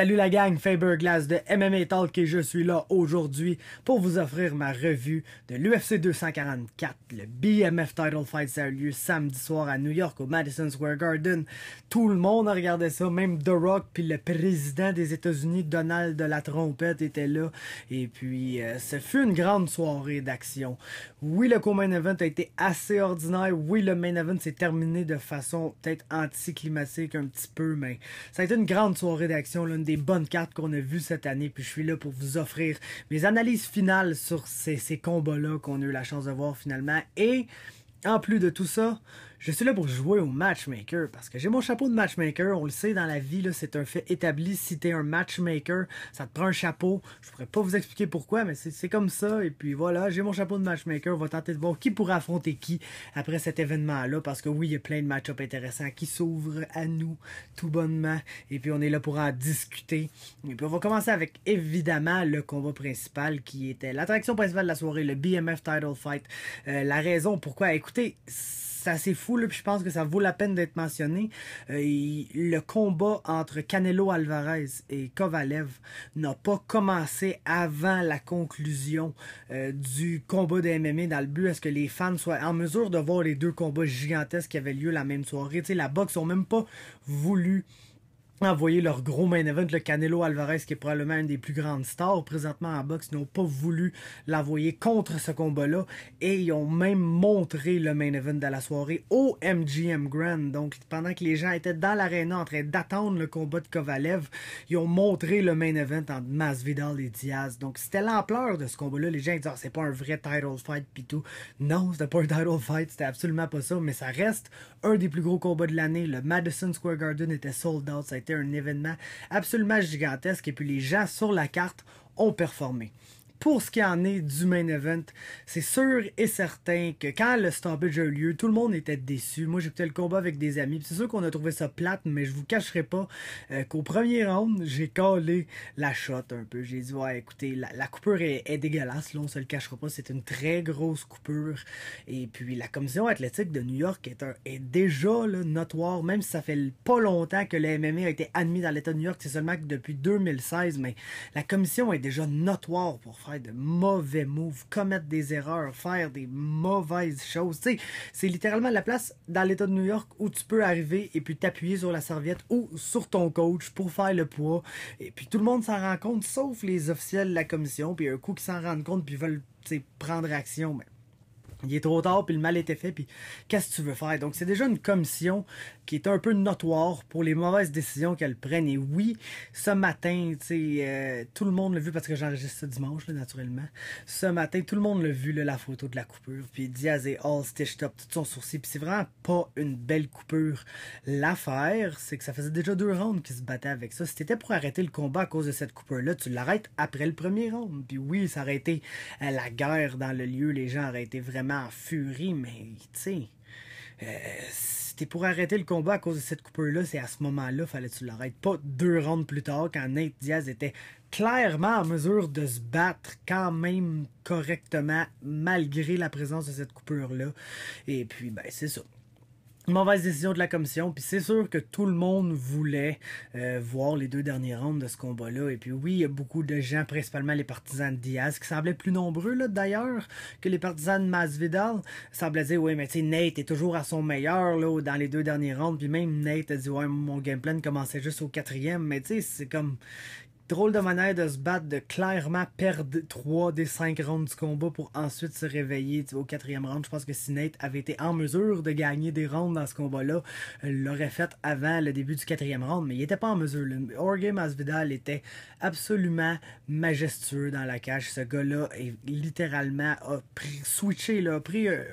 Salut la gang, Faber Glass de MMA Talk et je suis là aujourd'hui pour vous offrir ma revue de l'UFC 244. Le BMF Title Fight, ça a eu lieu samedi soir à New York au Madison Square Garden. Tout le monde a regardé ça, même The Rock puis le président des États-Unis, Donald de la Trompette, était là. Et puis, euh, ce fut une grande soirée d'action. Oui, le co-main event a été assez ordinaire. Oui, le main event s'est terminé de façon peut-être anticlimatique un petit peu, mais ça a été une grande soirée d'action, lundi bonnes cartes qu'on a vues cette année. Puis je suis là pour vous offrir mes analyses finales sur ces, ces combats-là qu'on a eu la chance de voir finalement. Et en plus de tout ça, je suis là pour jouer au matchmaker parce que j'ai mon chapeau de matchmaker. On le sait dans la vie, c'est un fait établi. Si t'es un matchmaker, ça te prend un chapeau. Je pourrais pas vous expliquer pourquoi, mais c'est comme ça. Et puis voilà, j'ai mon chapeau de matchmaker. On va tenter de voir qui pourra affronter qui après cet événement-là. Parce que oui, il y a plein de match intéressants qui s'ouvrent à nous tout bonnement. Et puis on est là pour en discuter. Et puis on va commencer avec évidemment le combat principal qui était l'attraction principale de la soirée, le BMF Title Fight. Euh, la raison pourquoi, écoutez, c'est assez fou, là, puis je pense que ça vaut la peine d'être mentionné. Euh, le combat entre Canelo Alvarez et Kovalev n'a pas commencé avant la conclusion euh, du combat de MMA dans le but à ce que les fans soient en mesure de voir les deux combats gigantesques qui avaient lieu la même soirée. Tu la boxe n'a même pas voulu envoyé leur gros main event, le Canelo Alvarez, qui est probablement une des plus grandes stars présentement en boxe, n'ont pas voulu l'envoyer contre ce combat-là et ils ont même montré le main event de la soirée au MGM Grand. Donc, pendant que les gens étaient dans l'aréna en train d'attendre le combat de Kovalev, ils ont montré le main event entre Masvidal et Diaz. Donc, c'était l'ampleur de ce combat-là. Les gens disaient, ah, c'est pas un vrai title fight pis tout. Non, c'était pas un title fight, c'était absolument pas ça, mais ça reste un des plus gros combats de l'année. Le Madison Square Garden était sold out, ça un événement absolument gigantesque et puis les gens sur la carte ont performé pour ce qui en est du main event, c'est sûr et certain que quand le stoppage a eu lieu, tout le monde était déçu. Moi, j'ai j'écoutais le combat avec des amis. C'est sûr qu'on a trouvé ça plate, mais je vous cacherai pas euh, qu'au premier round, j'ai collé la shot un peu. J'ai dit, ouais, écoutez, la, coupure est, dégueulasse. Là, on se le cachera pas. C'est une très grosse coupure. Et puis, la commission athlétique de New York est, est déjà notoire, même si ça fait pas longtemps que le MMA a été admis dans l'État de New York. C'est seulement depuis 2016, mais la commission est déjà notoire pour faire de mauvais moves, commettre des erreurs, faire des mauvaises choses. c'est littéralement la place dans l'État de New York où tu peux arriver et puis t'appuyer sur la serviette ou sur ton coach pour faire le poids. Et puis tout le monde s'en rend compte, sauf les officiels de la commission. Puis un coup qui s'en rendent compte, puis veulent prendre action. Mais il est trop tard, puis le mal était fait, puis qu'est-ce que tu veux faire? Donc, c'est déjà une commission qui est un peu notoire pour les mauvaises décisions qu'elle prennent Et oui, ce matin, tu sais euh, tout le monde l'a vu parce que j'enregistre ça dimanche, là, naturellement. Ce matin, tout le monde l'a vu, la photo de la coupure. Puis Diaz et all stitched up, tout son sourcil. Puis c'est vraiment pas une belle coupure. L'affaire, c'est que ça faisait déjà deux rounds qu'ils se battaient avec ça. Si t'étais pour arrêter le combat à cause de cette coupure-là, tu l'arrêtes après le premier round. Puis oui, ça aurait été euh, la guerre dans le lieu. Les gens auraient été vraiment en furie, mais tu sais. Euh, pour arrêter le combat à cause de cette coupure-là, c'est à ce moment-là fallait que tu l'arrêtes. Pas deux rondes plus tard, quand Nate Diaz était clairement en mesure de se battre quand même correctement, malgré la présence de cette coupure-là. Et puis, ben, c'est ça mauvaise décision de la commission. Puis c'est sûr que tout le monde voulait euh, voir les deux derniers rounds de ce combat-là. Et puis oui, il y a beaucoup de gens, principalement les partisans de Diaz, qui semblaient plus nombreux d'ailleurs que les partisans de Masvidal. Semblaient dire oui, mais tu sais Nate est toujours à son meilleur dans les deux derniers rounds. Puis même Nate a dit ouais mon game plan commençait juste au quatrième. Mais tu sais c'est comme Drôle de manière de se battre, de clairement perdre 3 des 5 rounds du combat pour ensuite se réveiller au quatrième round. Je pense que si Nate avait été en mesure de gagner des rounds dans ce combat-là, euh, l'aurait fait avant le début du quatrième round, mais il n'était pas en mesure. Le Asvidal Masvidal était absolument majestueux dans la cage. Ce gars-là est littéralement a switché, là, a pris, euh,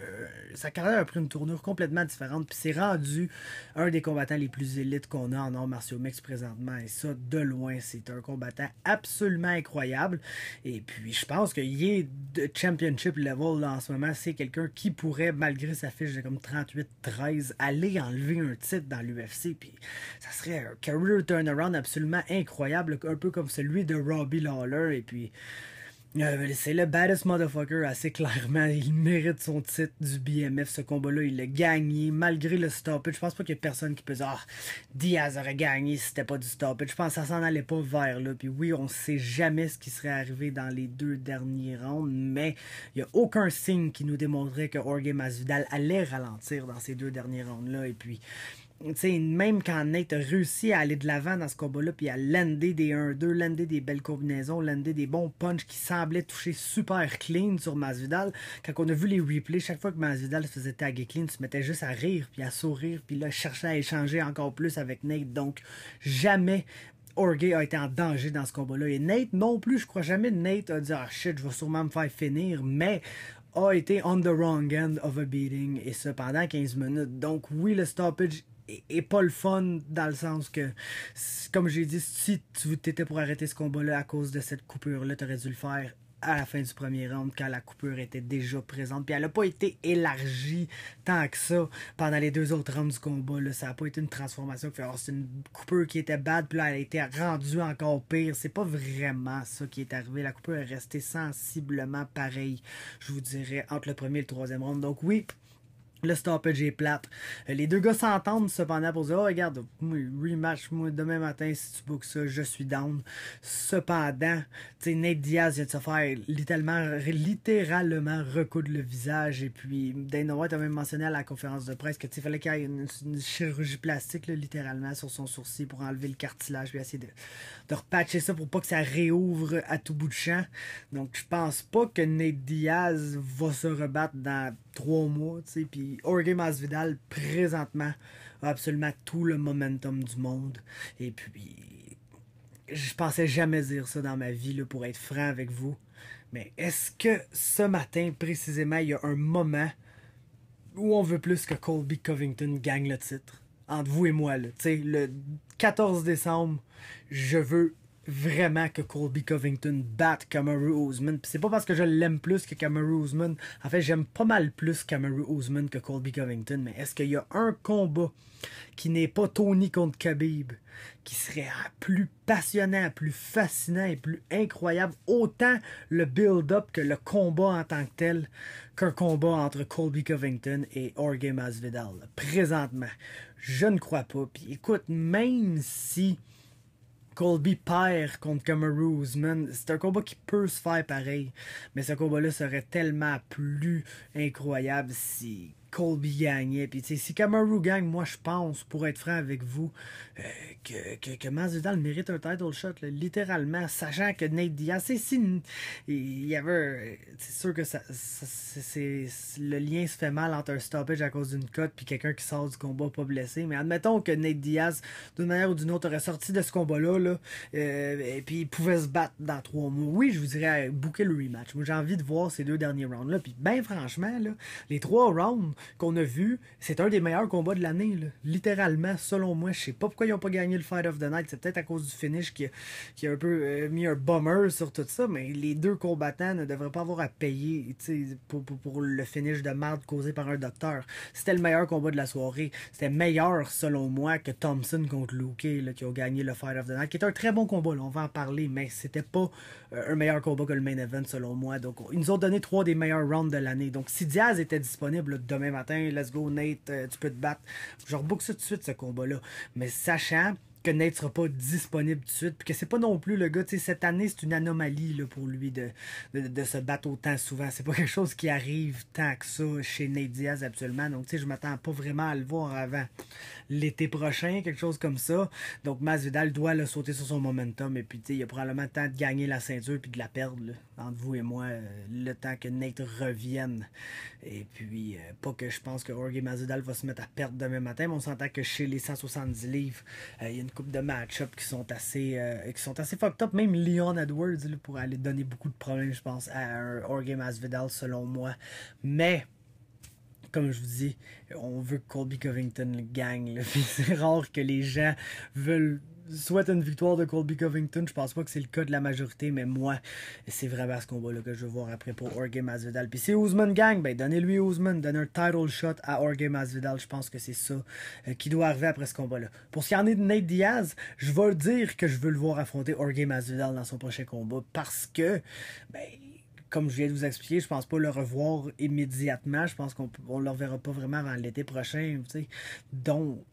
sa carrière a pris une tournure complètement différente, puis s'est rendu un des combattants les plus élites qu'on a en arts martiaux mix présentement. Et ça, de loin, c'est un combat absolument incroyable. Et puis, je pense qu'il est de championship level en ce moment. C'est quelqu'un qui pourrait, malgré sa fiche de comme 38-13, aller enlever un titre dans l'UFC. Puis, ça serait un career turnaround absolument incroyable, un peu comme celui de Robbie Lawler. Et puis, euh, c'est le baddest motherfucker, assez clairement. Il mérite son titre du BMF. Ce combat-là, il l'a gagné malgré le stoppage. Je pense pas qu'il y ait personne qui peut dire Ah, Diaz aurait gagné si c'était pas du stoppage. Je pense que ça s'en allait pas vers là. Puis oui, on sait jamais ce qui serait arrivé dans les deux derniers rounds, mais il y a aucun signe qui nous démontrait que Jorge Masvidal allait ralentir dans ces deux derniers rounds-là. Et puis, même quand Nate a réussi à aller de l'avant dans ce combat-là, puis à lander des 1-2, lander des belles combinaisons, lander des bons punches qui semblaient toucher super clean sur Masvidal, quand on a vu les replays, chaque fois que Masvidal se faisait taguer clean, tu se mettait juste à rire, puis à sourire, puis là, cherchait à échanger encore plus avec Nate. Donc, jamais Orgay a été en danger dans ce combat-là. Et Nate non plus, je crois jamais Nate a dit Ah shit, je vais sûrement me faire finir, mais a été on the wrong end of a beating et ce pendant 15 minutes. Donc oui, le stoppage et pas le fun dans le sens que, comme j'ai dit, si tu t'étais pour arrêter ce combat-là à cause de cette coupure-là, t'aurais dû le faire à la fin du premier round quand la coupure était déjà présente. Puis elle n'a pas été élargie tant que ça pendant les deux autres rounds du combat. Là. Ça n'a pas été une transformation. Oh, c'est une coupure qui était bad, puis là, elle a été rendue encore pire. C'est pas vraiment ça qui est arrivé. La coupure est restée sensiblement pareille, je vous dirais, entre le premier et le troisième round. Donc oui, le stoppage est plate. Euh, les deux gars s'entendent cependant pour dire Oh, regarde, rematch, moi, demain matin, si tu bookes ça, je suis down. Cependant, tu sais, Nate Diaz vient de se faire littéralement, littéralement recoudre le visage. Et puis, Dana White a même mentionné à la conférence de presse que tu fallait qu'il y ait une, chirurgie plastique, littéralement, sur son sourcil pour enlever le cartilage, puis essayer de, de repatcher ça pour pas que ça réouvre à tout bout de champ. Donc, je pense pas que Nate Diaz va se rebattre dans trois mois, tu sais. Puis Jorge Masvidal, présentement, a absolument tout le momentum du monde. Et puis, je pensais jamais dire ça dans ma vie, pour être franc avec vous. Mais est-ce que ce matin, précisément, il y a un moment où on veut plus que Colby Covington gagne le titre? Entre vous et moi, là. Tu sais, le 14 décembre, je veux vraiment que Colby Covington batte Kamaru Usman. C'est pas parce que je l'aime plus que Kamaru Usman. En fait, j'aime pas mal plus Kamaru Usman que Colby Covington. Mais est-ce qu'il y a un combat qui n'est pas Tony contre Khabib, qui serait plus passionnant, plus fascinant et plus incroyable, autant le build-up que le combat en tant que tel, qu'un combat entre Colby Covington et Jorge Masvidal. Présentement, je ne crois pas. Puis écoute, même si Colby perd contre Kamaru C'est un combat qui peut se faire pareil. Mais ce combat-là serait tellement plus incroyable si Colby gagnait. Puis si Kamaru gagne, moi je pense, pour être franc avec vous, euh, que, que, que mérite un title shot, littéralement, sachant que Nate Diaz, c'est si il y avait, c'est sûr que ça, c'est, le lien se fait mal entre un stoppage à cause d'une cote puis quelqu'un qui sort du combat pas blessé. Mais admettons que Nate Diaz, d'une manière ou d'une autre, aurait sorti de ce combat-là, euh, et puis il pouvait se battre dans trois mois. Oui, je vous dirais, booker le rematch. Moi, j'ai envie de voir ces deux derniers rounds-là. Puis, ben franchement, là, les trois rounds, qu'on a vu, c'est un des meilleurs combats de l'année. Littéralement, selon moi, je sais pas pourquoi ils n'ont pas gagné le Fight of the Night. C'est peut-être à cause du finish qui a, un peu euh, mis un bummer sur tout ça, mais les deux combattants ne devraient pas avoir à payer pour, le finish de merde causé par un docteur. C'était le meilleur combat de la soirée. C'était meilleur, selon moi, que Thompson contre Luke, qui ont gagné le Fight of the Night, qui est un très bon combat. on va en parler, mais c'était pas euh, un meilleur combat que le main event, selon moi. Donc, ils nous ont donné trois des meilleurs rounds de l'année. Donc, si Diaz était disponible, demain, matin, let's go Nate, euh, tu peux te battre. Je rebook ça tout de suite, ce combat-là. Mais sachant que Nate sera pas disponible tout de suite, puis que c'est pas non plus le gars, cette année, c'est une anomalie là, pour lui de, de, se battre autant souvent. C'est pas quelque chose qui arrive tant que ça chez Nate Diaz absolument. Donc, tu je m'attends pas vraiment à le voir avant l'été prochain, quelque chose comme ça. Donc, Masvidal doit le sauter sur son momentum, et puis, tu sais, il y a probablement le temps de gagner la ceinture puis de la perdre, entre vous et moi, euh, le temps que Nate revienne. Et puis, euh, pas que je pense que Jorge Masvidal va se mettre à perdre demain matin, mais on s'entend que chez les 170 livres, euh, il y a une couple de match-up qui sont assez euh, qui sont assez fucked up. Même Leon Edwards là, pourrait aller donner beaucoup de problèmes, je pense, à un Jorge Masvidal selon moi. Mais comme je vous dis, on veut que Colby Covington le gagne. C'est rare que les gens veulent souhaite une victoire de Colby Covington. Je pense pas que c'est le cas de la majorité, mais moi, c'est vraiment ce combat-là que je veux voir après pour Orgay Masvidal. Puis c'est Ousmane Gang, ben donnez-lui Ousmane, donnez un title shot à Orgay Masvidal. Je pense que c'est ça euh, qui doit arriver après ce combat-là. Pour ce qui en est de Nate Diaz, je veux dire que je veux le voir affronter Orgay Masvidal dans son prochain combat parce que, ben, comme je viens de vous expliquer, je pense pas le revoir immédiatement. Je pense qu'on ne le reverra pas vraiment avant l'été prochain. Donc,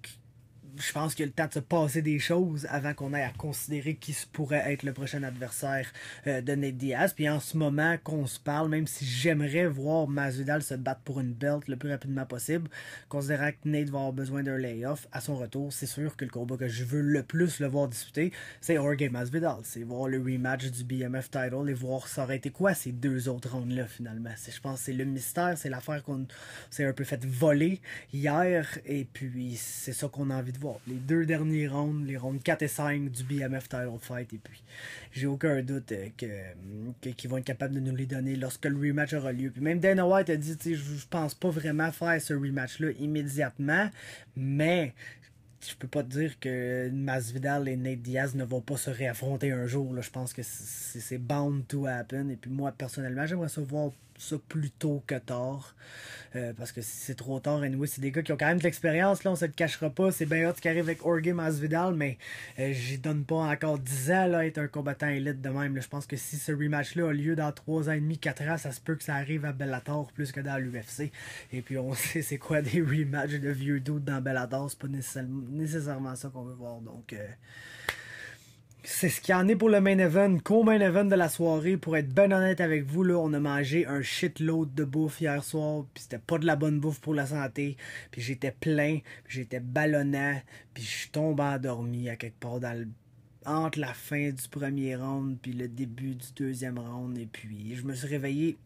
je pense qu'il y a le temps de se passer des choses avant qu'on ait à considérer qui pourrait être le prochain adversaire euh, de Nate Diaz. Puis en ce moment qu'on se parle, même si j'aimerais voir Masvidal se battre pour une belt le plus rapidement possible, considérant que Nate va avoir besoin d'un layoff à son retour, c'est sûr que le combat que je veux le plus le voir disputer, c'est Jorge Masvidal. C'est voir le rematch du BMF title et voir ça aurait été quoi ces deux autres rounds-là finalement. Je pense que c'est le mystère, c'est l'affaire qu'on s'est un peu fait voler hier et puis c'est ça qu'on a envie de les deux derniers rounds, les rounds 4 et 5 du BMF Title Fight. Et puis, j'ai aucun doute euh, que, qu'ils vont être capables de nous les donner lorsque le rematch aura lieu. Puis même Dana White a dit, tu sais, je pense pas vraiment faire ce rematch-là immédiatement, mais je peux pas te dire que Masvidal et Nate Diaz ne vont pas se réaffronter un jour. Je pense que c'est, c'est bound to happen. Et puis moi, personnellement, j'aimerais savoir ça plutôt que tard. Euh, parce que si c'est trop tard, et nous c'est des gars qui ont quand même de l'expérience, là, on se le cachera pas. C'est bien autre qui arrive avec orgue Masvidal, mais euh, j'y donne pas encore 10 ans là, à être un combattant élite de même. Je pense que si ce rematch-là a lieu dans 3 ans et demi, 4 ans, ça se peut que ça arrive à Bellator plus que dans l'UFC. Et puis on sait c'est quoi des rematchs de vieux doutes dans Bellator, c'est pas nécessairement, ça qu'on veut voir. Donc euh, c'est ce qu'il y en est pour le main event. Qu'au main event de la soirée, pour être ben honnête avec vous, là, on a mangé un shitload de bouffe hier soir, puis c'était pas de la bonne bouffe pour la santé, puis j'étais plein, j'étais ballonnant, puis je tombe endormi à quelque part dans entre la fin du premier round puis le début du deuxième round et puis je me suis réveillé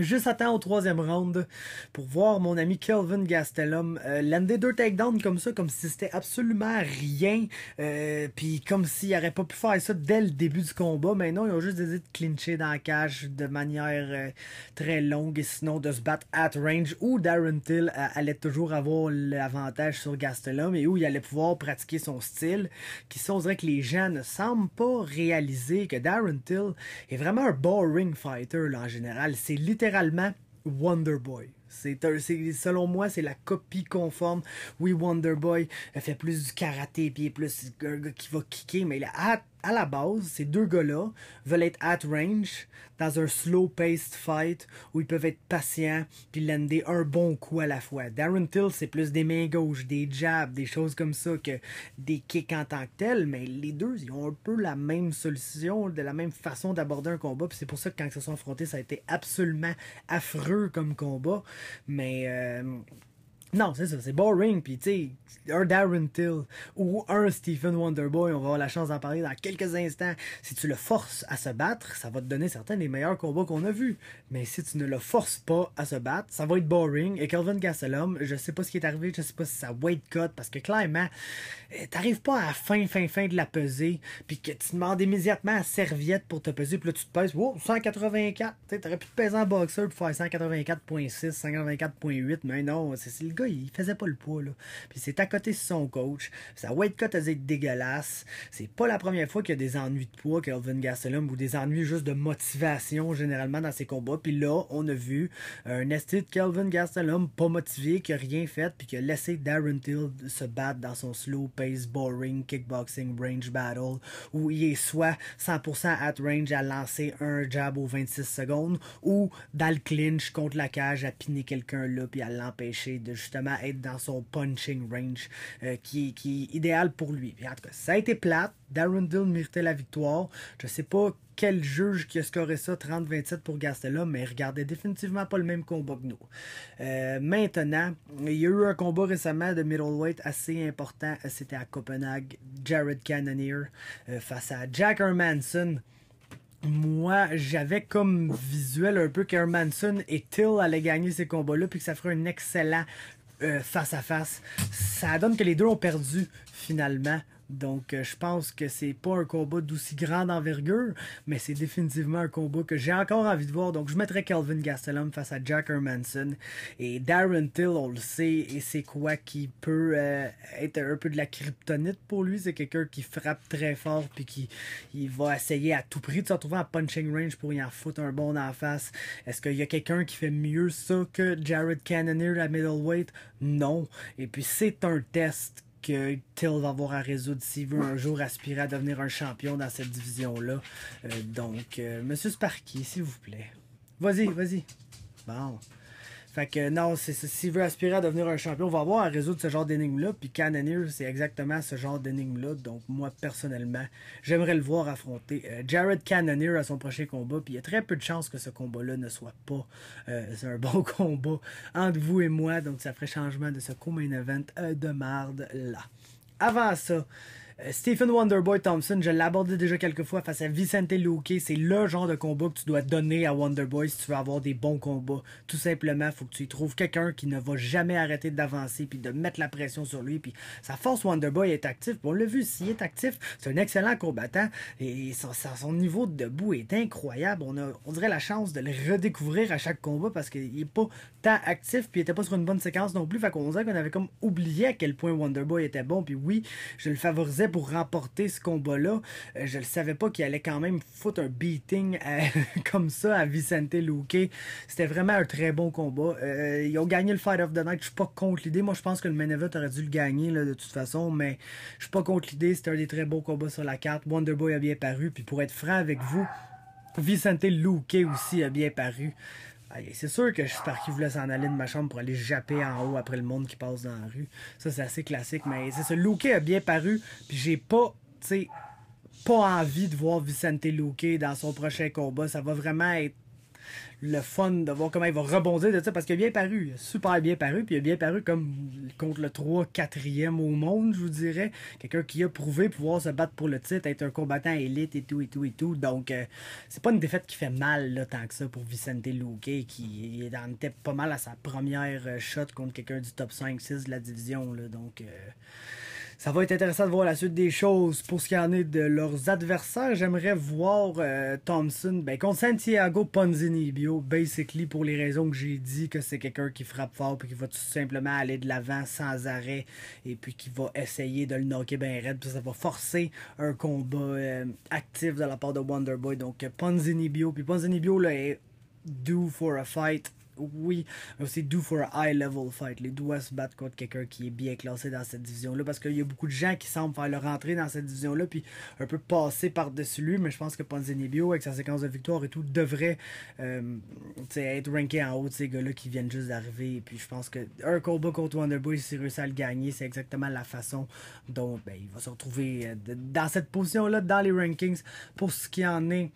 Juste attends au troisième round pour voir mon ami Kelvin Gastelum euh, l'un lander deux takedowns comme ça, comme si c'était absolument rien, euh, puis comme s'il n'aurait pas pu faire ça dès le début du combat. Mais non, ils ont juste décidé de clincher dans la cage de manière euh, très longue, et sinon de se battre at range, où Darren Till allait toujours avoir l'avantage sur Gastelum et où il allait pouvoir pratiquer son style, qui sont, on que les gens ne semblent pas réaliser que Darren Till est vraiment un boring fighter en général. C'est littéralement littéralement Wonder Boy. C'est, selon moi, c'est la copie conforme. Oui, Wonder Boy fait plus du karaté, puis plus un gars qui va kicker, mais a hâte à la base, ces deux gars-là veulent être at range dans un slow-paced fight où ils peuvent être patients puis lander un bon coup à la fois. Darren Till, c'est plus des mains gauches, des jabs, des choses comme ça que des kicks en tant que tel. mais les deux, ils ont un peu la même solution, de la même façon d'aborder un combat. c'est pour ça que quand ils se sont affrontés, ça a été absolument affreux comme combat. Mais. Euh, non, c'est ça, c'est boring. Puis, tu sais, un Darren Till ou un Stephen Wonderboy, on va avoir la chance d'en parler dans quelques instants. Si tu le forces à se battre, ça va te donner certains des meilleurs combats qu'on a vus. Mais si tu ne le forces pas à se battre, ça va être boring. Et Kelvin Gastelum, je sais pas ce qui est arrivé, je sais pas si ça weight cut, parce que clairement, eh, t'arrives pas à fin, fin, fin de la peser puis que tu demandes immédiatement à serviette pour te peser, puis là tu te pèses, wow, 184. Tu t'aurais pu te peser en boxeur pour faire 184.6, 184.8, mais non, c'est le gars il faisait pas le poids. Là. Puis c'est à côté de son coach. Sa weight cut a été dégueulasse. C'est pas la première fois qu'il y a des ennuis de poids, Kelvin Gastelum, ou des ennuis juste de motivation généralement dans ses combats. Puis là, on a vu un esti Kelvin Gastelum pas motivé, qui a rien fait, puis qui a laissé Darren Till se battre dans son slow pace, boring kickboxing range battle, où il est soit 100% at range à lancer un jab aux 26 secondes, ou dans le clinch contre la cage à piner quelqu'un là, puis à l'empêcher de être dans son punching range euh, qui, qui, est idéal pour lui. en tout ça a été plate. Darren Dill méritait la victoire. Je sais pas quel juge qui a scoré ça 30-27 pour Gastelum, mais il regardait définitivement pas le même combat que nous. Euh, maintenant, il y a eu un combat récemment de middleweight assez important. C'était à Copenhague. Jared Cannonier euh, face à Jack Hermanson moi, j'avais comme visuel un peu qu'Hermanson et Till allaient gagner ces combats-là, puis que ça ferait un excellent euh, face à face. Ça donne que les deux ont perdu finalement donc, euh, je pense que c'est pas un combat d'aussi grande envergure, mais c'est définitivement un combat que j'ai encore envie de voir. Donc, je mettrai Calvin Gastelum face à Jack Hermanson. Et Darren Till, on le sait, et c'est quoi qui peut euh, être un peu de la kryptonite pour lui. C'est quelqu'un qui frappe très fort, puis qui il va essayer à tout prix de se retrouver à punching range pour y en foutre un bon en face. Est-ce qu'il y a quelqu'un qui fait mieux ça que Jared Cannonier à middleweight? Non. Et puis, c'est un test que Till va avoir à résoudre s'il veut un jour aspirer à devenir un champion dans cette division-là. Euh, donc, euh, Monsieur Sparky, s'il vous plaît. Vas-y, vas-y. Bon. Fait que non, s'il veut aspirer à devenir un champion, on va avoir à résoudre ce genre d'énigme-là. Puis Cannonier, c'est exactement ce genre d'énigme-là. Donc moi, personnellement, j'aimerais le voir affronter euh, Jared Cannonier à son prochain combat. Puis il y a très peu de chances que ce combat-là ne soit pas euh, un bon combat entre vous et moi. Donc ça ferait changement de ce co-main event euh, de marde là. Avant ça, euh, Stephen Wonderboy Thompson, je l'ai abordé déjà quelques fois face à Vicente Luque. C'est le genre de combat que tu dois donner à Wonderboy si tu veux avoir des bons combats. Tout simplement, faut que tu y trouves quelqu'un qui ne va jamais arrêter d'avancer puis de mettre la pression sur lui. Puis sa force Wonderboy est active. Bon, on l'a vu, s'il est actif, c'est un excellent combattant et son, niveau de debout est incroyable. On, a, dirait la chance de le redécouvrir à chaque combat parce qu'il n'est pas tant actif puis il n'était pas sur une bonne séquence non plus. Fait qu'on qu'on avait comme oublié à quel point Wonderboy était bon. Puis oui, je le favorisais pour remporter ce combat-là. Euh, je ne savais pas qu'il allait quand même foutre un beating comme ça à Vicente Luque. C'était vraiment un très bon combat. Euh, ils ont gagné le Fight of the Night. Je suis pas contre l'idée. Moi, je pense que le Menevet aurait dû le gagner de toute façon, mais je suis pas contre l'idée. C'était un des très beaux combats sur la carte. Wonderboy a bien paru. Puis pour être franc avec vous, Vicente Luque aussi a bien paru. C'est sûr que je par qui voulait s'en aller de ma chambre pour aller japper en haut après le monde qui passe dans la rue. Ça, c'est assez classique, mais c'est ça. Luke a bien paru, puis j'ai pas, tu sais, pas envie de voir Vicente Luque dans son prochain combat. Ça va vraiment être le fun de voir comment il va rebondir de ça parce qu'il a bien paru, super bien paru, puis il a bien paru comme contre le 3 4e au monde, je vous dirais. Quelqu'un qui a prouvé pouvoir se battre pour le titre, être un combattant élite et tout et tout et tout. Donc euh, c'est pas une défaite qui fait mal là, tant que ça pour Vicente Luque qui en était pas mal à sa première euh, shot contre quelqu'un du top 5-6 de la division. Là, donc euh, ça va être intéressant de voir la suite des choses. Pour ce qui en est de leurs adversaires, j'aimerais voir euh, Thompson ben, contre Santiago Ponzinibio, basically pour les raisons que j'ai dit, que c'est quelqu'un qui frappe fort puis qui va tout simplement aller de l'avant sans arrêt et puis qui va essayer de le knocker bien raide. Puis ça va forcer un combat euh, actif de la part de Wonderboy. Donc Ponzinibio, puis Ponzinibio là, est due for a fight oui, c'est aussi due for a high level fight. Les deux se battre contre quelqu'un qui est bien classé dans cette division-là parce qu'il y a beaucoup de gens qui semblent faire leur entrée dans cette division-là puis un peu passer par-dessus lui. Mais je pense que Ponzini-Bio, avec sa séquence de victoire et tout, devrait euh, être ranké en haut de ces gars-là qui viennent juste d'arriver. Et puis je pense que un combat contre Wonderboy, s'il réussit à le gagner, c'est exactement la façon dont ben, il va se retrouver euh, dans cette position-là dans les rankings pour ce qui en est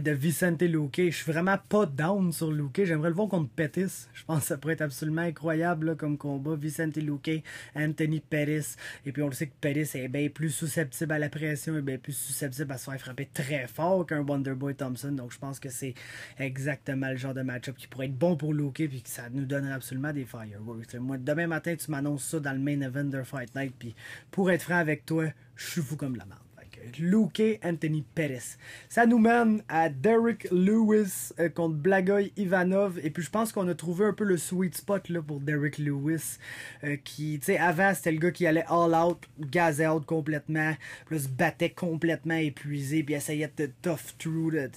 de Vicente Luque. Je suis vraiment pas down sur Luque. J'aimerais le voir contre Pettis. Je pense que ça pourrait être absolument incroyable comme combat. Vicente Luque, Anthony Pettis. Et puis on le sait que Pettis est bien plus susceptible à la pression et bien plus susceptible à se faire frapper très fort qu'un Wonderboy Thompson. Donc je pense que c'est exactement le genre de match-up qui pourrait être bon pour Luque et que ça nous donnerait absolument des fireworks. Moi, demain matin, tu m'annonces ça dans le main event de Fight Night. Puis pour être franc avec toi, je suis fou comme la merde. Luke Anthony Perez. Ça nous mène à Derek Lewis euh, contre Blagoy Ivanov. Et puis je pense qu'on a trouvé un peu le sweet spot là, pour Derek Lewis. Euh, qui, tu sais, avant c'était le gars qui allait all out, gazé out complètement. Puis battait complètement épuisé. Puis essayait de tough through, de,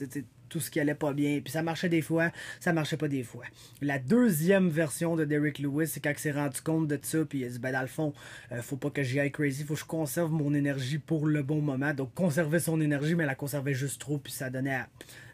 tout ce qui allait pas bien. Puis ça marchait des fois, ça marchait pas des fois. La deuxième version de Derek Lewis, c'est quand il s'est rendu compte de ça, puis il a dit, ben dans le fond, euh, faut pas que j'y aille crazy, faut que je conserve mon énergie pour le bon moment. Donc conserver son énergie, mais la conserver juste trop, puis ça donnait à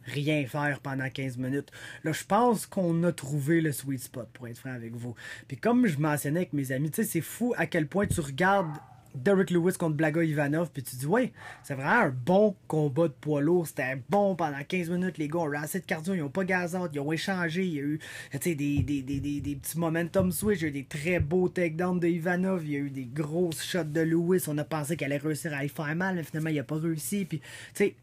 rien faire pendant 15 minutes. Là, je pense qu'on a trouvé le sweet spot, pour être franc avec vous. Puis comme je mentionnais avec mes amis, tu sais, c'est fou à quel point tu regardes Derek Lewis contre Blago Ivanov, puis tu dis, ouais, c'est vraiment un bon combat de poids lourd. C'était bon pendant 15 minutes, les gars ont a assez de cardio, ils ont pas gazé, ils ont échangé, il y a eu des, des, des, des, des petits momentum switch, il y a eu des très beaux takedowns de Ivanov, il y a eu des grosses shots de Lewis, on a pensé qu'elle allait réussir à y faire mal, mais finalement, il a pas réussi, puis tu sais,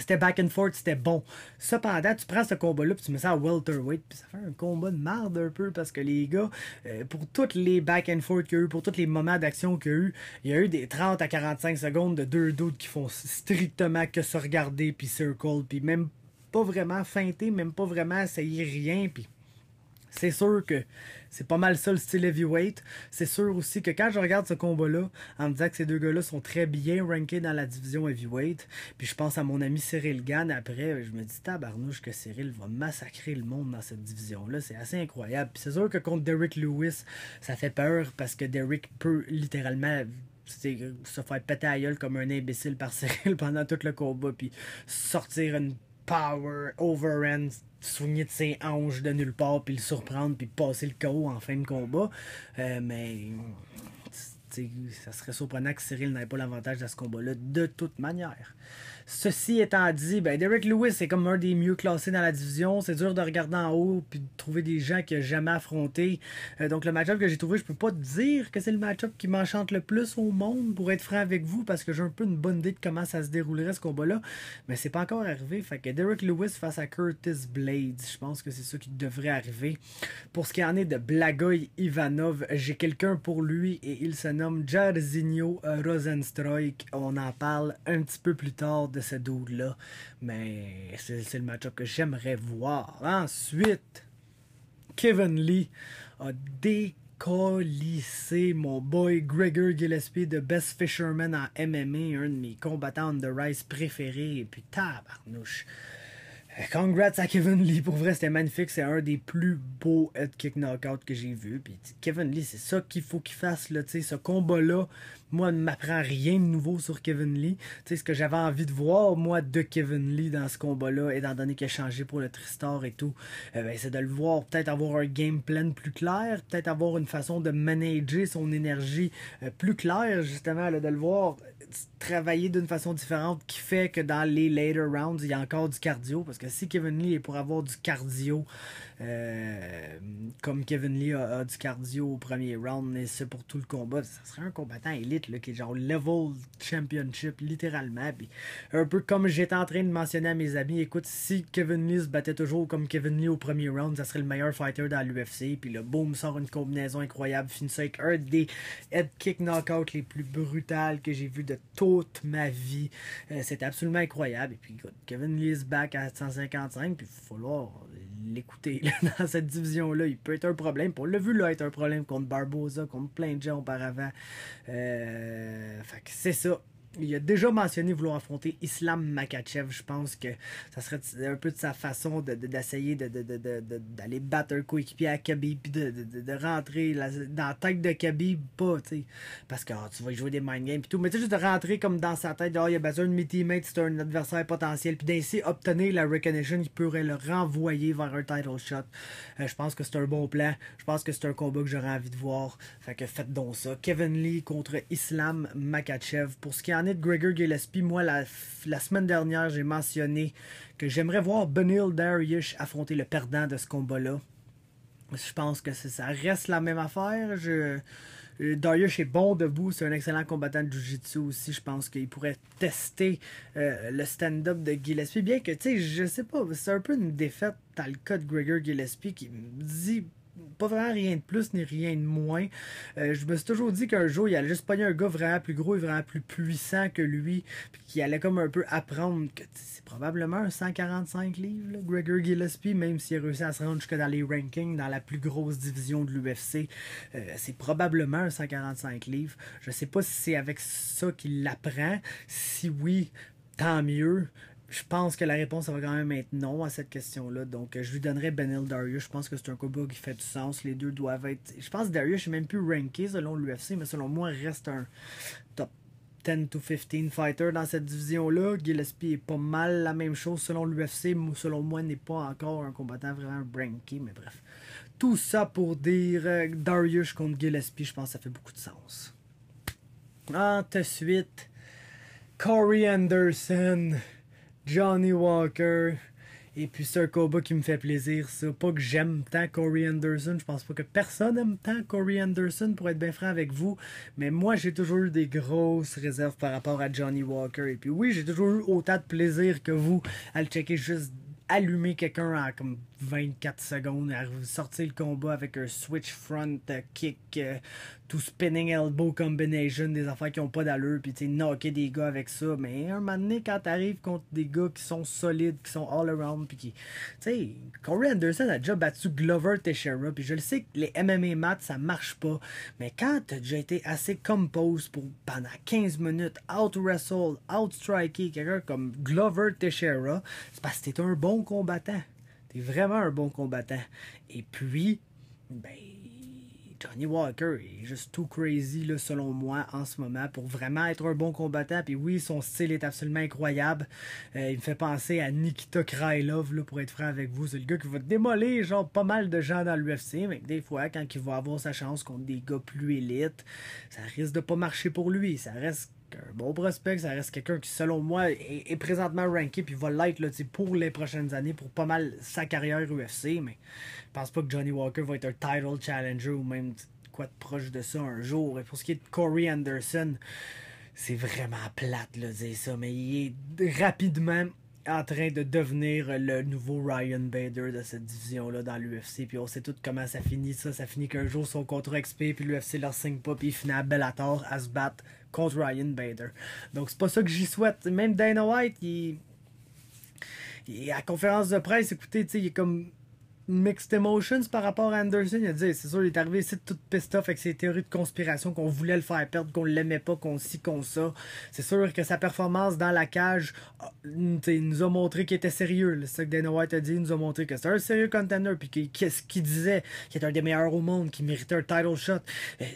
c'était back and forth, c'était bon. Cependant, tu prends ce combat-là, puis tu mets ça à welterweight, puis ça fait un combat de merde un peu, parce que les gars, euh, pour tous les back and forth qu'il y a eu, pour tous les moments d'action qu'il y a eu, il y a eu des 30 à 45 secondes de deux doutes qui font strictement que se regarder, puis circle, puis même pas vraiment feinter, même pas vraiment essayer rien, puis c'est sûr que c'est pas mal ça le style heavyweight. C'est sûr aussi que quand je regarde ce combat-là, en me disant que ces deux gars-là sont très bien rankés dans la division heavyweight, puis je pense à mon ami Cyril Gann après, je me dis tabarnouche que Cyril va massacrer le monde dans cette division-là. C'est assez incroyable. Puis c'est sûr que contre Derrick Lewis, ça fait peur parce que Derrick peut littéralement se faire péter à gueule comme un imbécile par Cyril pendant tout le combat, puis sortir une power overhand soigner de ses hanches de nulle part, puis le surprendre, puis passer le KO en fin de combat. Euh, mais ça serait surprenant que Cyril n'ait pas l'avantage de ce combat-là de toute manière. Ceci étant dit, ben Derek Lewis est comme un des mieux classés dans la division. C'est dur de regarder en haut puis de trouver des gens qu'il n'a jamais affronté euh, donc le match-up que j'ai trouvé, je peux pas te dire que c'est le match-up qui m'enchante le plus au monde, pour être franc avec vous, parce que j'ai un peu une bonne idée de comment ça se déroulerait ce combat-là. Mais c'est pas encore arrivé. Fait que Derek Lewis face à Curtis Blades, je pense que c'est ça qui devrait arriver. Pour ce qui en est de Blagoy Ivanov, j'ai quelqu'un pour lui et il se nomme Jarzinho euh, Rosenstreich. On en parle un petit peu plus tard cette ce là Mais c'est le match que j'aimerais voir. Ensuite, Kevin Lee a décollissé mon boy Gregor Gillespie de Best Fisherman en MMA, un de mes combattants de Rice préférés. Et puis, tabarnouche. Euh, congrats à Kevin Lee. Pour vrai, c'était magnifique. C'est un des plus beaux head kick knockout que j'ai vu. Puis Kevin Lee, c'est ça qu'il faut qu'il fasse. Là, ce combat-là, moi, ne m'apprend rien de nouveau sur Kevin Lee. Tu sais, ce que j'avais envie de voir, moi, de Kevin Lee dans ce combat-là, étant donné qu'il a changé pour le Tristar et tout, euh, ben, c'est de le voir peut-être avoir un game plan plus clair, peut-être avoir une façon de manager son énergie euh, plus claire, justement, de le voir travailler d'une façon différente qui fait que dans les later rounds, il y a encore du cardio. Parce que si Kevin Lee est pour avoir du cardio, euh, comme Kevin Lee a, du cardio au premier round, mais c'est pour tout le combat, ça serait un combattant élite qui est genre level championship, littéralement. un peu comme j'étais en train de mentionner à mes amis, écoute, si Kevin Lee se battait toujours comme Kevin Lee au premier round, ça serait le meilleur fighter dans l'UFC. Puis le boom sort une combinaison incroyable, finit avec un des head kick knockout les plus brutales que j'ai vu de toute ma vie. Euh, c'est C'était absolument incroyable. Et puis Kevin Lee se back à 155, puis il va falloir l'écouter dans cette division-là. Il peut être un problème. Pour l'a vu être un problème contre Barbosa, contre plein de gens auparavant. Euh, euh, fait que c'est ça il a déjà mentionné vouloir affronter Islam Makachev. Je pense que ça serait un peu de sa façon d'essayer d'aller battre un coéquipier à Kaby, puis de, rentrer dans la tête de Kaby, pas, tu parce que ah, tu vas jouer des mind games, puis tout, mais tu juste de rentrer comme dans sa tête, il il a besoin de mes teammates, c'est un adversaire potentiel, puis d'ainsi obtenir la recognition qui pourrait le renvoyer vers un title shot. Euh, je pense que c'est un bon plan, je pense que c'est un combat que j'aurais envie de voir, fait que faites donc ça. Kevin Lee contre Islam Makachev pour ce qui Gregor Gillespie, moi, la, semaine dernière, j'ai mentionné que j'aimerais voir Benil Dariush affronter le perdant de ce combat-là. Je pense que ça reste la même affaire. Euh, Dariush est bon debout, c'est un excellent combattant de Jiu-Jitsu aussi. Je pense qu'il pourrait tester euh, le stand-up de Gillespie. Bien que, tu sais, je sais pas, c'est un peu une défaite dans le cas de Gregor Gillespie qui me dit pas vraiment rien de plus ni rien de moins. Euh, je me suis toujours dit qu'un jour, il allait juste pogner un gars vraiment plus gros et vraiment plus puissant que lui, puis qu'il allait comme un peu apprendre que c'est probablement un 145 livres, Gregor Gillespie, même s'il a réussi à se rendre jusque dans les rankings, dans la plus grosse division de l'UFC, euh, c'est probablement un 145 livres. Je sais pas si c'est avec ça qu'il l'apprend. Si oui, tant mieux. Je pense que la réponse va quand même être non à cette question-là. Donc, euh, je lui donnerais Benil Darius. Je pense que c'est un combat qui fait du sens. Les deux doivent être. Je pense que Darius n'est même plus ranké selon l'UFC, mais selon moi, reste un top 10 to 15 fighter dans cette division-là. Gillespie est pas mal la même chose selon l'UFC. Selon moi, n'est pas encore un combattant vraiment ranké, mais bref. Tout ça pour dire euh, Darius contre Gillespie, je pense que ça fait beaucoup de sens. Ensuite, Corey Anderson Johnny Walker. Et puis c'est un combat qui me fait plaisir, ça. Pas que j'aime tant Corey Anderson. Je pense pas que personne aime tant Corey Anderson, pour être bien franc avec vous. Mais moi, j'ai toujours eu des grosses réserves par rapport à Johnny Walker. Et puis oui, j'ai toujours eu autant de plaisir que vous à le checker juste allumer quelqu'un en comme 24 secondes à sortir le combat avec un switch front euh, kick, euh, tout spinning elbow combination, des affaires qui ont pas d'allure, puis tu knocker des gars avec ça. Mais un moment donné, quand t'arrives contre des gars qui sont solides, qui sont all around, puis qui. Tu sais, Corey Anderson a déjà battu Glover Teixeira, puis je le sais que les MMA maths, ça marche pas. Mais quand t'as déjà été assez composed pour pendant 15 minutes out-wrestle, out strike quelqu'un comme Glover Teixeira, c'est parce que t'es un bon combattant. T'es vraiment un bon combattant. Et puis, ben, Johnny Walker est juste tout crazy, selon moi, en ce moment, pour vraiment être un bon combattant. Puis oui, son style est absolument incroyable. Euh, il me fait penser à Nikita Krylov, là, pour être franc avec vous. C'est le gars qui va démolir, genre, pas mal de gens dans l'UFC. Mais des fois, quand il va avoir sa chance contre des gars plus élites, ça risque de pas marcher pour lui. Ça reste un bon prospect, ça reste quelqu'un qui, selon moi, est, présentement ranké puis va l'être pour les prochaines années, pour pas mal sa carrière UFC. Mais je pense pas que Johnny Walker va être un title challenger ou même quoi de proche de ça un jour. Et pour ce qui est de Corey Anderson, c'est vraiment plate de dire ça, mais il est rapidement en train de devenir le nouveau Ryan Bader de cette division-là dans l'UFC. Puis on sait tout comment ça finit ça. Ça finit qu'un jour son contrat XP puis l'UFC leur signe pas, puis il finit à Bellator à se battre contre Ryan Bader. Donc c'est pas ça que j'y souhaite. Même Dana White, il, il, à conférence de presse, écoutez, il est comme mixed emotions par rapport à Anderson. Il a dit, c'est sûr, il est arrivé ici tout pissed off avec ses théories de conspiration, qu'on voulait le faire perdre, qu'on l'aimait pas, qu'on ci, qu'on ça. C'est sûr que sa performance dans la cage ah, mm, il nous a montré qu'il était sérieux. C'est ça que Dana White a dit, il nous a montré que c'était un sérieux contender, puis qu'est-ce qu'il disait, qu'il était un des meilleurs au monde, qu'il méritait un title shot. Euh,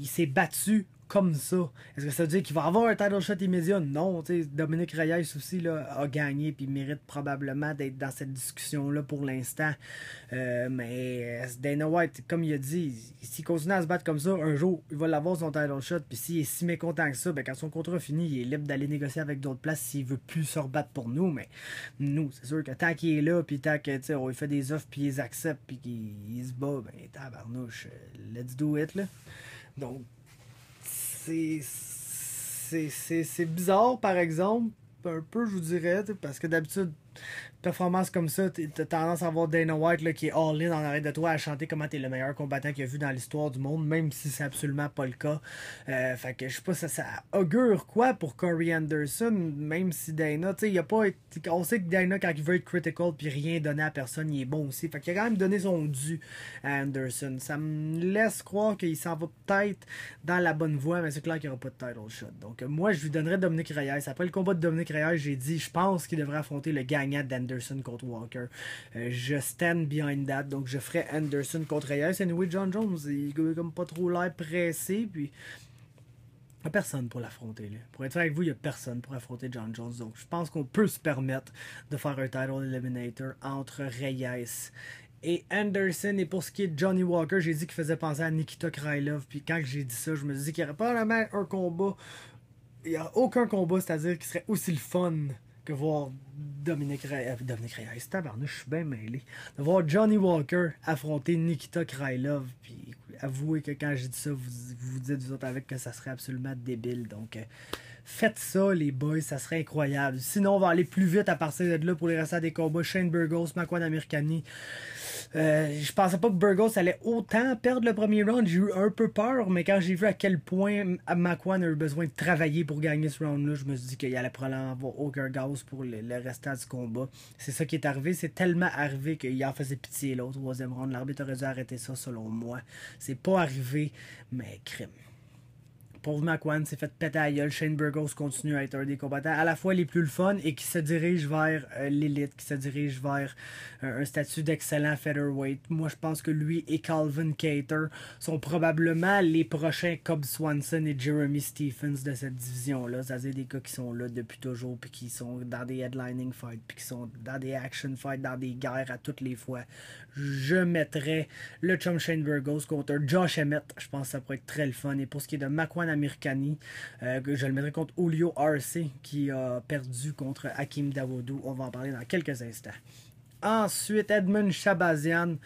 il s'est battu comme ça. Est-ce que ça veut dire qu'il va avoir un title shot immédiat? Non, tu Dominique Reyes aussi là, a gagné puis mérite probablement d'être dans cette discussion-là pour l'instant. Euh, mais euh, Dana White, comme il a dit, s'il continue à se battre comme ça, un jour, il va l'avoir son title shot. Puis s'il est si mécontent que ça, ben, quand son contrat finit, il est libre d'aller négocier avec d'autres places s'il veut plus se rebattre pour nous. Mais nous, c'est sûr que tant qu'il est là, puis tant que fait des offres, puis il accepte, puis qu'il se bat, ben tabarnouche, euh, let's do it. Là. Donc, c'est bizarre, par exemple, un peu, je vous dirais, parce que d'habitude, performance comme ça, t'as tendance à voir Dana White là, qui est all-in en arrêt de toi à chanter comment t'es le meilleur combattant qu'il a vu dans l'histoire du monde, même si c'est absolument pas le cas. Euh, fait que je sais pas, ça, ça augure quoi pour Corey Anderson, même si Dana, tu sais, il a pas. On sait que Dana, quand il veut être critical puis rien donner à personne, il est bon aussi. Fait qu'il a quand même donné son dû à Anderson. Ça me laisse croire qu'il s'en va peut-être dans la bonne voie, mais c'est clair qu'il n'y aura pas de title shot. Donc moi, je lui donnerais Dominique Reyes. Après le combat de Dominique Reyes, j'ai dit, je pense qu'il devrait affronter le gagnant d'Anderson Anderson contre Walker. Euh, je stand behind that, donc je ferai Anderson contre Reyes. Anyway, John Jones, il est comme pas trop l'air pressé, puis il n'y a personne pour l'affronter. Pour être franc avec vous, il n'y a personne pour affronter John Jones, donc je pense qu'on peut se permettre de faire un title eliminator entre Reyes et Anderson. Et pour ce qui est de Johnny Walker, j'ai dit qu'il faisait penser à Nikita Krylov. Puis quand j'ai dit ça, je me suis dit qu'il n'y aurait pas vraiment un combat. Il n'y a aucun combat, c'est-à-dire qu'il serait aussi le fun que voir Dominique euh, Reyes, tabarnouche, je suis bien mêlé, de voir Johnny Walker affronter Nikita Krylov, puis avouez que quand j'ai dit ça, vous, vous dites vous autres avec que ça serait absolument débile, donc euh, faites ça les boys, ça serait incroyable. Sinon, on va aller plus vite à partir de là pour les restants des combats, Shane Burgos, Makwan Americani, euh, je pensais pas que Burgos allait autant perdre le premier round. J'ai eu un peu peur, mais quand j'ai vu à quel point McQuan a eu besoin de travailler pour gagner ce round-là, je me suis dit qu'il allait probablement avoir aucun gaz pour le, restant du combat. C'est ça qui est arrivé. C'est tellement arrivé qu'il en faisait pitié là, au troisième round. L'arbitre aurait dû arrêter ça, selon moi. C'est pas arrivé, mais crime pauvre McQuinn s'est fait péter à gueule. Shane Burgos continue à être un des combattants à la fois les plus le fun et qui se dirige vers euh, l'élite, qui se dirige vers euh, un statut d'excellent featherweight. Moi, je pense que lui et Calvin Cater sont probablement les prochains Cobb Swanson et Jeremy Stephens de cette division-là. Ça, des gars qui sont là depuis toujours, puis qui sont dans des headlining fights, puis qui sont dans des action fights, dans des guerres à toutes les fois. Je mettrais le chum Shane Burgos contre Josh Emmett. Je pense que ça pourrait être très le fun. Et pour ce qui est de McWan Americani. Euh, je le mettrai contre Julio RC qui a perdu contre Hakim Dawoodou. On va en parler dans quelques instants. Ensuite, Edmund Shabazian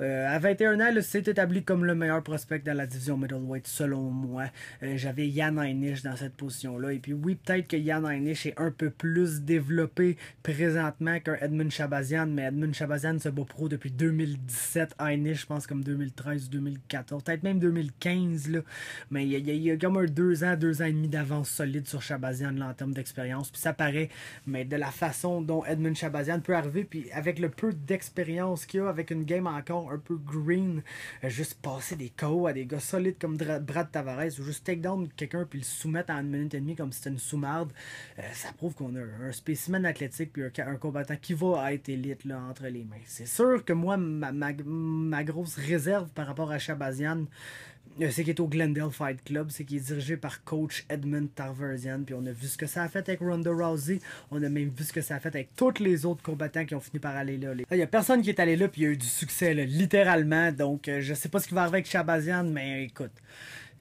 euh, à 21 ans, c'est s'est établi comme le meilleur prospect dans la division middleweight, selon moi. Euh, j'avais Yann Einish dans cette position-là. Et puis oui, peut-être que Yann Einish est un peu plus développé présentement qu'un Edmund Shabazian, mais Edmund Shabazian se bat pro depuis 2017. Einish, je pense, comme 2013, 2014, peut-être même 2015. Là. Mais il y, a, comme un 2 ans, deux ans et demi d'avance solide sur Shabazian en termes d'expérience. Puis ça paraît, mais de la façon dont Edmund Shabazian peut arriver, puis avec le peu d'expérience qu'il a, avec une game encore un peu green, euh, juste passer des KO à des gars solides comme Brad Tavares ou juste take down quelqu'un puis le soumettre en une minute et demie comme si c'était une soumarde, euh, ça prouve qu'on a un spécimen athlétique puis un, combattant qui va être élite là, entre les mains. C'est sûr que moi, ma, grosse réserve par rapport à Shabazian, c'est qui est au Glendale Fight Club, c'est qui est dirigé par coach Edmund Tarverzian. Puis on a vu ce que ça a fait avec Ronda Rousey, on a même vu ce que ça a fait avec tous les autres combattants qui ont fini par aller là. Il n'y a personne qui est allé là, puis il y a eu du succès, littéralement. Donc euh, je sais pas ce qui va arriver avec Shabazian, mais écoute.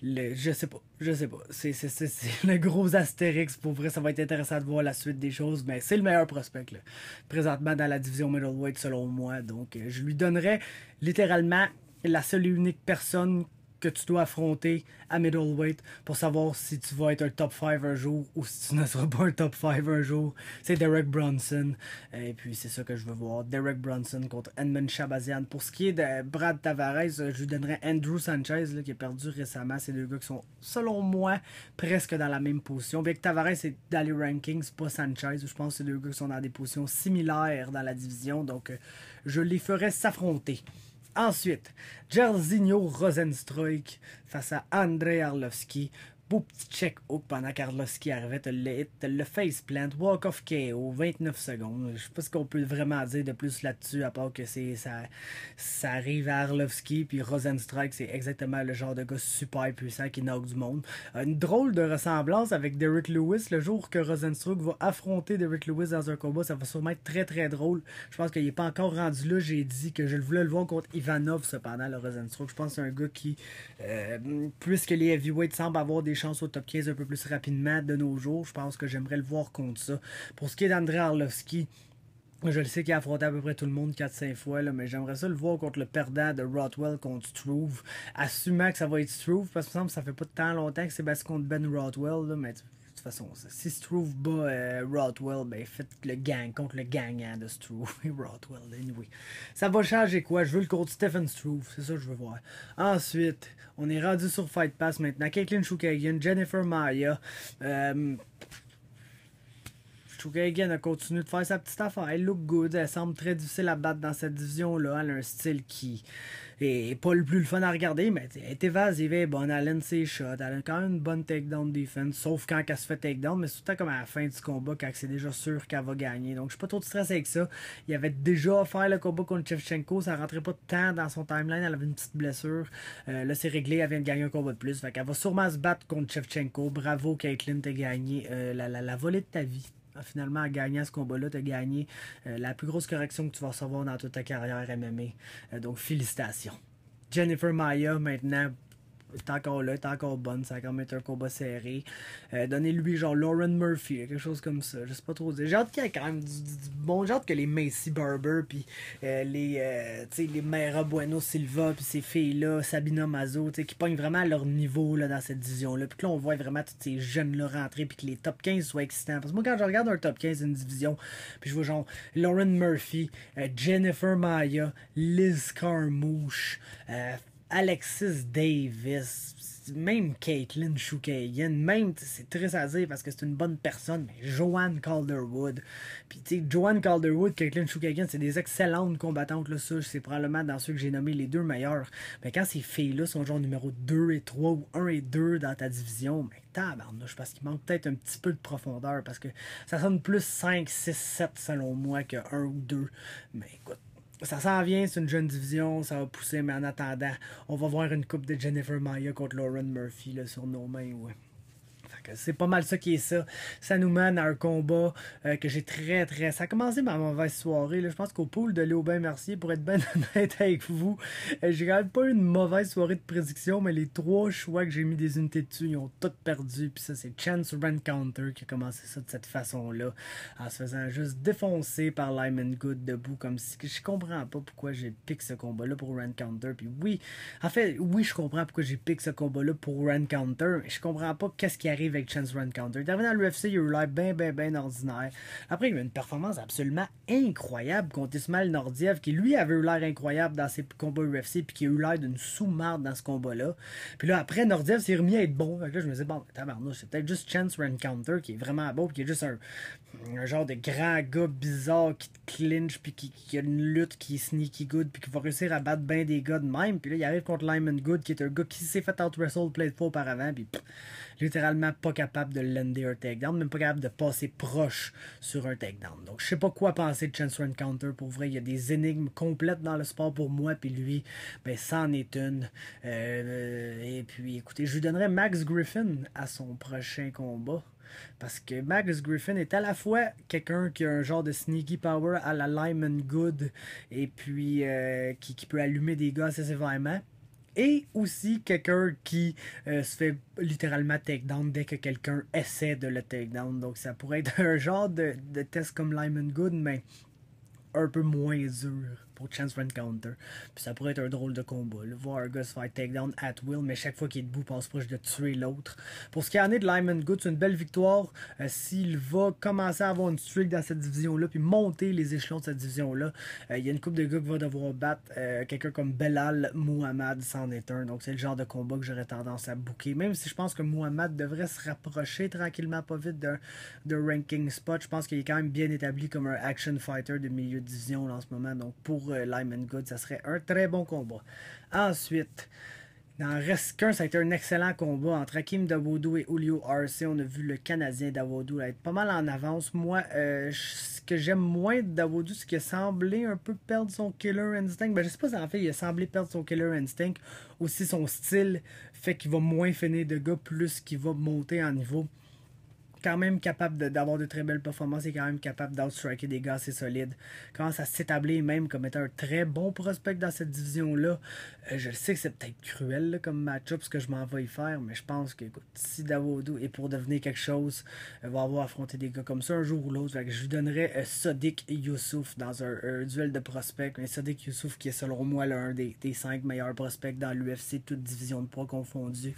je sais pas, je sais pas. C'est, le gros astérix. Pour vrai, ça va être intéressant de voir la suite des choses, mais c'est le meilleur prospect, présentement dans la division middleweight, selon moi. Donc, euh, je lui donnerais littéralement la seule et unique personne que tu dois affronter à middleweight pour savoir si tu vas être un top 5 un jour ou si tu ne seras pas un top 5 un jour. C'est Derek Bronson. Et puis c'est ça que je veux voir. Derek Bronson contre Edmund Shabazian. Pour ce qui est de Brad Tavares, euh, je lui donnerais Andrew Sanchez qui a perdu récemment. Ces deux gars qui sont, selon moi, presque dans la même position. Bien que Tavares est dans les rankings, pas Sanchez. Je pense que ces deux gars sont dans des positions similaires dans la division. Donc euh, je les ferais s'affronter. Ensuite, Gerzinho Rosenstroik face à Andrei Arlovski beau petit check up pendant qu'Arlovski arrivait, le, faceplant, face plant, walk of KO, 29 secondes. Je sais pas ce qu'on peut vraiment dire de plus là-dessus, à part que c'est ça, ça arrive à Arlovski, puis Rosenstrike, c'est exactement le genre de gars super puissant qui knock du monde. Une drôle de ressemblance avec Derrick Lewis, le jour que Rosenstruck va affronter Derrick Lewis dans un combat, ça va sûrement être très très drôle. Je pense qu'il n'est pas encore rendu là, j'ai dit que je voulais le voir contre Ivanov, cependant, le Rosenstruck. Je pense que c'est un gars qui, euh, plus que les heavyweights semble avoir des chance au top 15 un peu plus rapidement de nos jours. Je pense que j'aimerais le voir contre ça. Pour ce qui est d'André Arlovski, je le sais qu'il a affronté à peu près tout le monde 4-5 fois, là, mais j'aimerais ça le voir contre le perdant de Rothwell contre Struve. Assumant que ça va être Struve, parce que ça fait pas tant longtemps que c'est basse contre Ben Rothwell, mais façon, si Struve bat Rodwell, euh, Rothwell, ben faites le gang contre le gang de Struve et Rothwell. Ça va changer quoi? Je veux le contre Stephen Struve, c'est ça que je veux voir. Ensuite, on est rendu sur Fight Pass maintenant. Caitlin Shukagan, Jennifer Maya. Euh, elle a continué de faire sa petite affaire. Elle look good. Elle semble très difficile à battre dans cette division-là. Elle a un style qui est pas le plus le fun à regarder, mais elle est évasive, elle est bonne. Elle a ses shots. Elle a quand même une bonne takedown defense, sauf quand elle se fait takedown, mais surtout comme à la fin du combat, quand c'est déjà sûr qu'elle va gagner. Donc, je suis pas trop de stress avec ça. Il avait déjà offert le combat contre Chevchenko. Ça rentrait pas de temps dans son timeline. Elle avait une petite blessure. Euh, là, c'est réglé. Elle vient de gagner un combat de plus. Fait qu'elle va sûrement se battre contre Chevchenko. Bravo, Caitlin, t'as gagné euh, la, la, la volée de ta vie finalement, en gagnant ce combat-là, tu as gagné euh, la plus grosse correction que tu vas recevoir dans toute ta carrière MMA. Euh, donc, félicitations. Jennifer Maya, maintenant, est encore là, est encore bonne, ça a quand même être un combat serré. Euh, donnez-lui genre Lauren Murphy, quelque chose comme ça, je sais pas trop. J'ai hâte qu'il y ait quand même du, bon, j'ai hâte que les Macy Barber, puis euh, les, euh, les Mera Bueno Silva, puis ces filles-là, Sabina Mazo, qui pognent vraiment à leur niveau là, dans cette division-là. Puis que là, on voit vraiment tous ces jeunes-là rentrer, puis que les top 15 soient excitants. Parce que moi, quand je regarde un top 15 d'une division, puis je vois genre Lauren Murphy, euh, Jennifer Maya, Liz Carmouche, Alexis Davis, même Caitlin Choukayan, même, c'est très à dire parce que c'est une bonne personne, mais Joanne Calderwood. Puis, tu sais, Joanne Calderwood, Caitlin Choukayan, c'est des excellentes combattantes, là, ça, c'est probablement dans ceux que j'ai nommés les deux meilleurs. Mais quand ces filles-là sont genre numéro 2 et 3 ou 1 et 2 dans ta division, mais tabarnouche, parce qu'il manque peut-être un petit peu de profondeur, parce que ça sonne plus 5, 6, 7 selon moi que 1 ou 2. Mais écoute, ça s'en vient, c'est une jeune division, ça va pousser, mais en attendant, on va voir une coupe de Jennifer Maya contre Lauren Murphy là, sur nos mains. Ouais. C'est pas mal ça qui est ça. Ça nous mène à un combat euh, que j'ai très, très. Ça a commencé ma mauvaise soirée. Je pense qu'au pool de bain Mercier, pour être bien honnête avec vous, euh, j'ai quand même pas eu une mauvaise soirée de prédiction, mais les trois choix que j'ai mis des unités dessus, ils ont toutes perdu. Puis ça, c'est Chance Counter qui a commencé ça de cette façon-là, en se faisant juste défoncer par Lyman Good debout, comme si. Je comprends pas pourquoi j'ai piqué ce combat-là pour Counter. Puis oui, en fait, oui, je comprends pourquoi j'ai piqué ce combat-là pour Counter, mais je comprends pas qu'est-ce qui arrive avec Chance Runcounter Il est à l'UFC, il a eu l'air bien, bien, bien ordinaire. Après, il a eu une performance absolument incroyable contre Ismail Nordiev, qui lui avait eu l'air incroyable dans ses combats UFC, puis qui a eu l'air d'une sous-marde dans ce combat-là. Puis là, après, Nordiev s'est remis à être bon. Fait là, je me disais, bon, tabarnouche, c'est peut-être juste Chance Counter qui est vraiment beau, puis qui est juste un, genre de grand gars bizarre qui te clinche, puis qui, a une lutte qui est sneaky good, puis qui va réussir à battre bien des gars de même. Puis là, il arrive contre Lyman Good, qui est un gars qui s'est fait out-wrestle auparavant, puis littéralement pas capable de lender un takedown, même pas capable de passer proche sur un takedown. Donc, je sais pas quoi penser de Run Counter. Pour vrai, il y a des énigmes complètes dans le sport pour moi, puis lui, ben, en est une. Euh, et puis, écoutez, je lui donnerais Max Griffin à son prochain combat. Parce que Max Griffin est à la fois quelqu'un qui a un genre de sneaky power à la Lyman Good et puis euh, qui, peut allumer des gars assez sévèrement, et aussi quelqu'un qui euh, se fait littéralement takedown dès que quelqu'un essaie de le takedown. Donc ça pourrait être un genre de, de test comme Lyman Good, mais un peu moins dur pour Chance Counter. Puis ça pourrait être un drôle de combat. Voir un gars takedown at will, mais chaque fois qu'il est debout, passe proche de tuer l'autre. Pour ce qui en est de Lyman Good, c'est une belle victoire. Euh, s'il va commencer à avoir une streak dans cette division-là, puis monter les échelons de cette division-là, euh, il y a une coupe de gars qui va devoir battre euh, quelqu'un comme Belal Muhammad s'en est un. Donc c'est le genre de combat que j'aurais tendance à bouquer. Même si je pense que Mohamed devrait se rapprocher tranquillement, pas vite, de ranking spot, je pense qu'il est quand même bien établi comme un action fighter de milieu de division en ce moment. Donc pour euh, Lime Lyman Good. Ça serait un très bon combat. Ensuite, dans reste qu'un, ça a été un excellent combat entre Hakim Davodou et Julio Arce. On a vu le Canadien Davodou être pas mal en avance. Moi, euh, ce que j'aime moins de Davodou, c'est qu'il a semblé un peu perdre son killer instinct. Ben, je sais pas si en fait, il a semblé perdre son killer instinct. Aussi, son style fait qu'il va moins finir de gars, plus qu'il va monter en niveau quand même capable d'avoir de, très belles performances et quand même capable d'outstriker des gars assez solides. Commence à s'établir même comme étant un très bon prospect dans cette division-là. Euh, je sais que c'est peut-être cruel comme match-up ce que je m'en vais y faire, mais je pense que écoute, si Dawodu est pour devenir quelque chose, euh, va avoir affronté des gars comme ça un jour ou l'autre. Je lui donnerais euh, Sadiq Youssouf dans un, duel de prospects. Mais Sadiq Youssouf qui est selon moi l'un des, des, cinq meilleurs prospects dans l'UFC, toute division de poids confondue.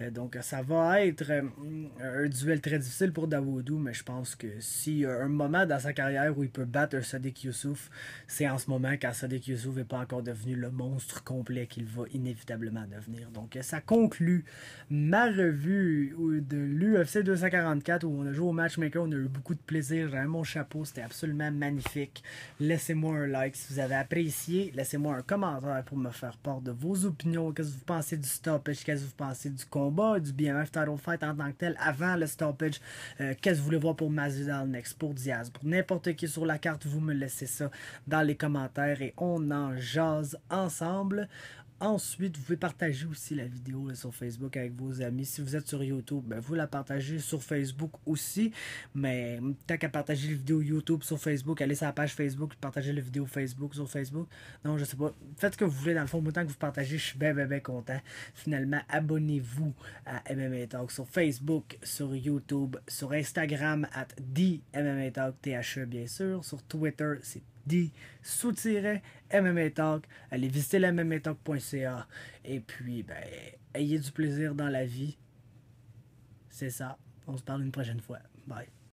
Euh, donc ça va être un duel très difficile pour Dawoodou, mais je pense que s'il y a un moment dans sa carrière où il peut battre Sadiq Youssouf, c'est en ce moment quand Sadiq Youssouf n'est pas encore devenu le monstre complet qu'il va inévitablement devenir. Donc ça conclut ma revue de l'UFC 244 où on a joué au matchmaker, on a eu beaucoup de plaisir, j'ai mon chapeau, c'était absolument magnifique. Laissez-moi un like si vous avez apprécié, laissez-moi un commentaire pour me faire part de vos opinions, qu'est-ce que vous pensez du stoppage, qu'est-ce que vous pensez du combat, du BMF Title Fight en tant que tel avant le stoppage, euh, qu'est-ce que vous voulez voir pour Masvidal next, pour Diaz, pour n'importe qui sur la carte, vous me laissez ça dans les commentaires et on en jase ensemble. Ensuite, vous pouvez partager aussi la vidéo sur Facebook avec vos amis. Si vous êtes sur YouTube, ben, vous la partagez sur Facebook aussi. Mais tant qu'à partager la vidéo YouTube sur Facebook, allez sur la page Facebook, partagez la vidéo Facebook sur Facebook. Non, je sais pas. Faites ce que vous voulez. Dans le fond, tant que vous partagez, je suis bien, bien, content. Finalement, abonnez-vous à MMA Talk sur Facebook, sur YouTube, sur Instagram, at THE, e, bien sûr. Sur Twitter, c'est soutiré mme MMA Talk. Allez visiter la et puis, ben, ayez du plaisir dans la vie. C'est ça. On se parle une prochaine fois. Bye.